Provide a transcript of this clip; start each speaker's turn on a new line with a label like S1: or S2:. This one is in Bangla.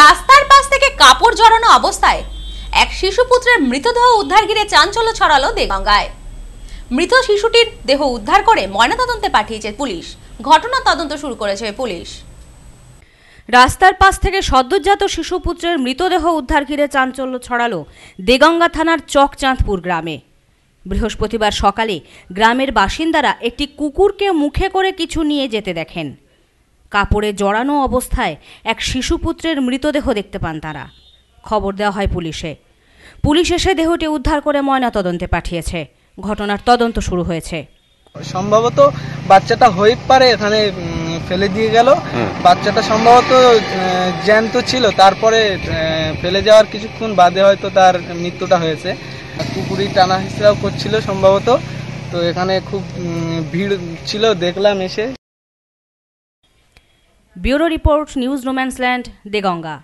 S1: রাস্তার পাশ থেকে কাপড় জড়ানো অবস্থায় এক শিশুপুত্রের মৃতদেহ উদ্ধার ঘিরে চাঞ্চল্য ছড়ালো দেগঙ্গায় মৃত শিশুটির দেহ উদ্ধার করে ময়নাতদন্তে পাঠিয়েছে পুলিশ ঘটনা তদন্ত শুরু করেছে পুলিশ
S2: রাস্তার পাশ থেকে সদ্যজাত শিশুপুত্রের মৃতদেহ উদ্ধার ঘিরে চাঞ্চল্য ছড়ালো দেগঙ্গা থানার চকচাঁদপুর গ্রামে বৃহস্পতিবার সকালে গ্রামের বাসিন্দারা একটি কুকুরকে মুখে করে কিছু নিয়ে যেতে দেখেন কাপড়ে জড়ানো অবস্থায় এক শিশুপুত্রের মৃতদেহ দেখতে পান তারা খবর দেওয়া হয় পুলিশে পুলিশ এসে দেহটি উদ্ধার করে ময়না তদন্তে পাঠিয়েছে ঘটনার তদন্ত শুরু হয়েছে সম্ভবত বাচ্চাটা হয়ে পারে এখানে ফেলে দিয়ে গেল বাচ্চাটা সম্ভবত
S3: জ্যান্ত ছিল তারপরে ফেলে যাওয়ার কিছুক্ষণ বাদে হয়তো তার মৃত্যুটা হয়েছে কুকুরি টানা হিসড়াও করছিল সম্ভবত তো এখানে খুব ভিড় ছিল দেখলাম এসে
S2: bureau report news no man's land Deganga